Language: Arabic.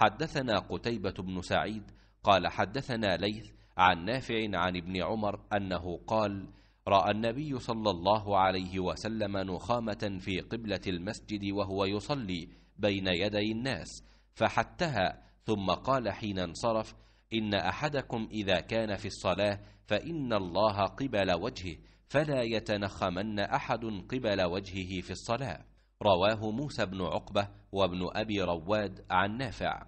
حدثنا قتيبة بن سعيد قال حدثنا ليث عن نافع عن ابن عمر أنه قال رأى النبي صلى الله عليه وسلم نخامة في قبلة المسجد وهو يصلي بين يدي الناس فحتها ثم قال حين انصرف إن أحدكم إذا كان في الصلاة فإن الله قبل وجهه فلا يتنخمن أحد قبل وجهه في الصلاة رواه موسى بن عقبة وابن أبي رواد عن نافع